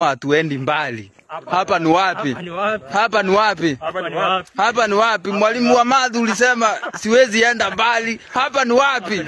Hatuendi mbali. Hapa ni wapi? Hapa ni wapi? Hapa ni wapi? Mwalimu wa madhu ulisema siwezi enda mbali. Hapa ni wapi?